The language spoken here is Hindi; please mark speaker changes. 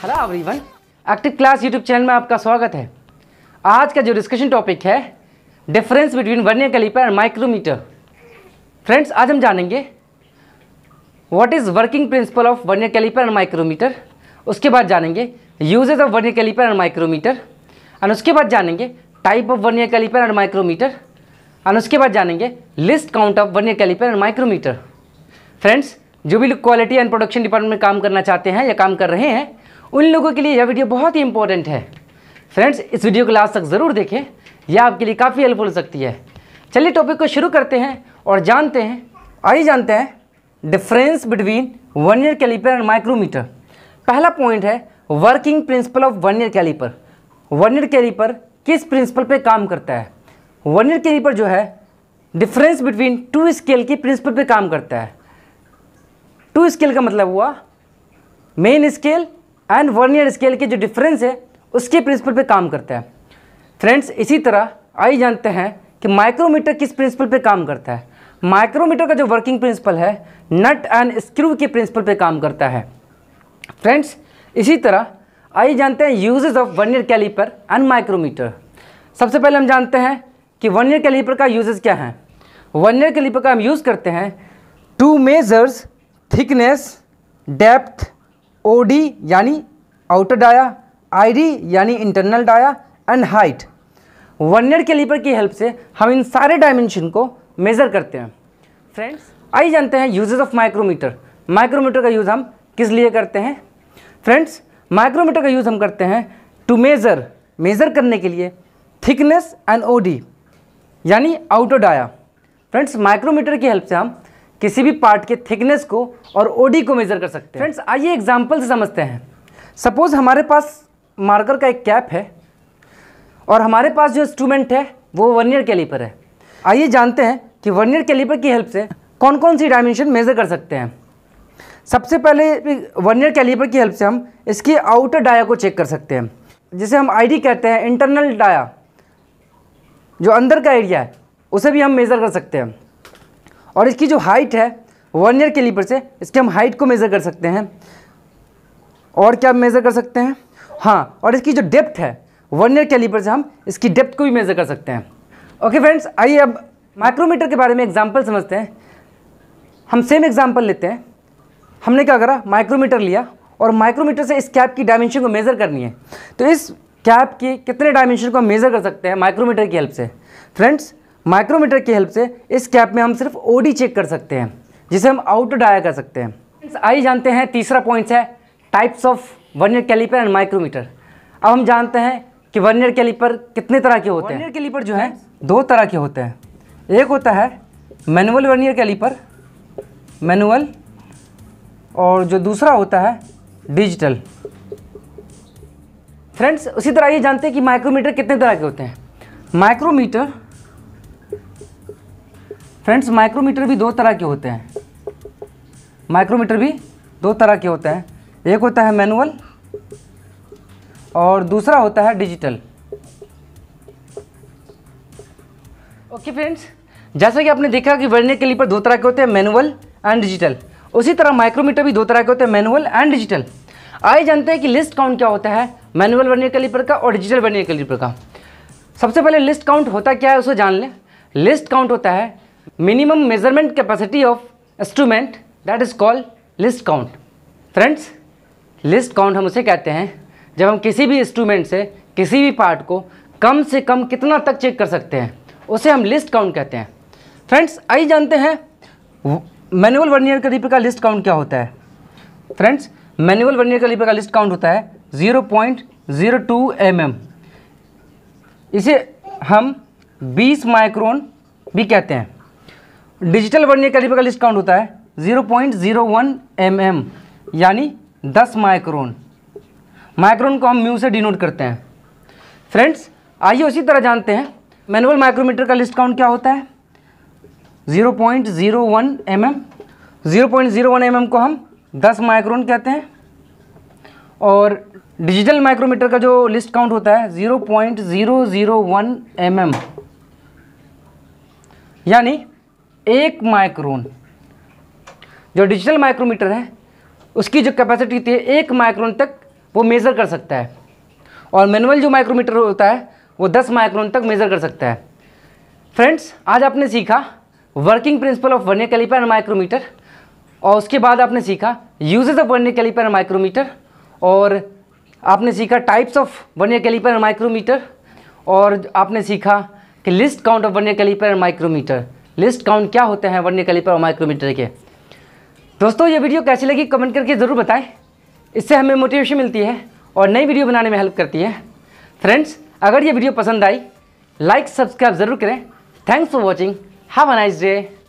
Speaker 1: Hello everyone active class YouTube channel में आपका स्वागत है आज का जो डिस्कशन टॉपिक है difference between vernier caliper and micrometer friends आज हम जानेंगे what is working principle of vernier caliper and micrometer उसके बाद जानेंगे uses of vernier caliper and micrometer and उसके बाद जानेंगे type of vernier caliper and micrometer and उसके बाद जानेंगे least count of vernier caliper and micrometer friends जो भी लोग क्वालिटी एंड प्रोडक्शन डिपार्टमेंट में काम करना चाहते हैं या काम कर रहे हैं उन लोगों के लिए यह वीडियो बहुत ही इंपॉर्टेंट है फ्रेंड्स इस वीडियो को लास्ट तक ज़रूर देखें यह आपके लिए काफ़ी हेल्पफुल हो सकती है चलिए टॉपिक को शुरू करते हैं और जानते हैं आइए जानते हैं difference between vernier caliper and micrometer पहला पॉइंट है working principle of vernier caliper vernier caliper किस प्रिंसिपल पे काम करता है वन ईयर कैलीपर जो है डिफरेंस बिटवीन टू स्केल की प्रिंसिपल पे काम करता है टू स्केल का मतलब हुआ main scale and vernier scale के जो डिफरेंस है उसके प्रिंसिपल पे काम करता है फ्रेंड्स इसी तरह आइए जानते हैं कि माइक्रोमीटर किस प्रिंसिपल पे काम करता है माइक्रोमीटर का जो वर्किंग प्रिंसिपल है नट एंड स्क्रू के प्रिंसिपल पे काम करता है फ्रेंड्स इसी तरह आइए जानते हैं uses of vernier caliper and micrometer सबसे पहले हम जानते हैं कि वर्नियर कैलीपर का यूजेज क्या है वर्नियर कैलीपर का हम यूज़ करते हैं to measures thickness depth OD यानी आउटर डाया आईडी यानी internal dia and height caliper की हेल्प से हम इन सारे डायमेंशन को मेज़र करते हैं फ्रेंड्स आइए जानते हैं यूजेज ऑफ माइक्रोमीटर माइक्रोमीटर का यूज़ हम किस लिए करते हैं फ्रेंड्स माइक्रोमीटर का यूज़ हम करते हैं टू मेज़र मेज़र करने के लिए थिकनेस एंड ओडी यानी आउटर डाया फ्रेंड्स माइक्रोमीटर की हेल्प से हम किसी भी पार्ट के थिकनेस को और ओडी को मेज़र कर सकते हैं फ्रेंड्स आइए एग्जाम्पल से समझते हैं सपोज़ हमारे पास मार्कर का एक कैप है और हमारे पास जो इंस्ट्रूमेंट है वो वर्नियर कैलिपर है आइए जानते हैं कि वर्नियर कैलिपर की हेल्प से कौन कौन सी डायमेंशन मेज़र कर सकते हैं सबसे पहले वर्नियर कैलिपर की हेल्प से हम इसकी आउटर डाया को चेक कर सकते हैं जिसे हम आईडी कहते हैं इंटरनल डाया जो अंदर का एरिया है उसे भी हम मेज़र कर सकते हैं और इसकी जो हाइट है वन ईयर के लीपर से इसके हम हाइट को मेज़र कर सकते हैं और क्या मेज़र कर सकते हैं हाँ और इसकी जो डेप्थ है वन ईयर के लीपर से हम इसकी डेप्थ को भी मेज़र कर सकते हैं ओके फ्रेंड्स आइए अब माइक्रोमीटर के बारे में एग्जाम्पल समझते हैं हम सेम एग्जाम्पल लेते हैं हमने क्या करा माइक्रोमीटर लिया और माइक्रोमीटर से इस कैप की डायमेंशन को मेज़र करनी है तो इस कैप के कितने डायमेंशन को हम मेज़र कर सकते हैं माइक्रोमीटर की हेल्प से फ्रेंड्स माइक्रोमीटर की हेल्प से इस कैप में हम सिर्फ ओडी चेक कर सकते हैं जिसे हम आउट डाया कर सकते हैं आइए जानते हैं तीसरा पॉइंट है types of vernier caliper and micrometer अब हम जानते हैं कि वर्नियर कैलिपर कितने तरह के होते हैं वर्नियर कैलिपर जो है दो तरह के होते हैं एक होता है मैनुअल वर्नियर कैलिपर मैनुअल और जो दूसरा होता है डिजिटल फ्रेंड्स उसी तरह ये जानते हैं कि माइक्रोमीटर कितने तरह के होते हैं माइक्रोमीटर फ्रेंड्स माइक्रोमीटर भी दो तरह के होते हैं माइक्रोमीटर भी दो तरह के होते हैं एक होता है मैनुअल और दूसरा होता है डिजिटल ओके फ्रेंड्स जैसा कि आपने देखा कि लिए पर दो तरह के होते हैं मैनुअल एंड डिजिटल उसी तरह माइक्रोमीटर भी दो तरह के होते हैं मैनुअल एंड डिजिटल आइए जानते हैं कि लिस्ट काउंट क्या होता है मैनुअल के लिए का और डिजिटल के लिए का सबसे पहले लिस्ट काउंट होता क्या है उसे जान लें लिस्ट काउंट होता है minimum measurement capacity of instrument that is called least count friends least count हम उसे कहते हैं जब हम किसी भी इंस्ट्रूमेंट से किसी भी पार्ट को कम से कम कितना तक चेक कर सकते हैं उसे हम लिस्ट काउंट कहते हैं फ्रेंड्स आइए जानते हैं मैनुअल वर्नियर कलीपर का लिस्ट काउंट क्या होता है फ्रेंड्स मैनुअल वर्नियर कलीपर का लिस्ट काउंट होता है 0.02 पॉइंट mm. इसे हम 20 माइक्रोन भी कहते हैं डिजिटल वर्नियर कैलिपर का डिस्काउंट होता है zero point zero one M M यानी दस माइक्रोन माइक्रोन को हम म्यू से डिनोट करते हैं फ्रेंड्स आइए उसी तरह जानते हैं मैनुअल माइक्रोमीटर का लिस्ट काउंट क्या होता है 0.01 point zero one M M zero point zero one M M को हम 10 माइक्रोन कहते हैं और डिजिटल माइक्रोमीटर का जो लिस्ट काउंट होता है 0.001 point zero zero one M M यानी एक माइक्रोन जो डिजिटल माइक्रोमीटर है उसकी जो कैपेसिटी होती है एक माइक्रोन तक वो मेज़र कर सकता है और मैनुअल जो माइक्रोमीटर होता है वो दस माइक्रोन तक मेज़र कर सकता है फ्रेंड्स आज आपने सीखा working principle of vernier caliper and micrometer और उसके बाद आपने सीखा uses of vernier caliper and micrometer और आपने सीखा types of vernier caliper and micrometer और आपने सीखा कि least count of vernier caliper and micrometer least count क्या होते हैं वर्नियर कैलिपर और माइक्रोमीटर के दोस्तों ये वीडियो कैसी लगी कमेंट करके ज़रूर बताएं इससे हमें मोटिवेशन मिलती है और नई वीडियो बनाने में हेल्प करती है फ्रेंड्स अगर ये वीडियो पसंद आई लाइक सब्सक्राइब ज़रूर करें thanks for watching have a nice day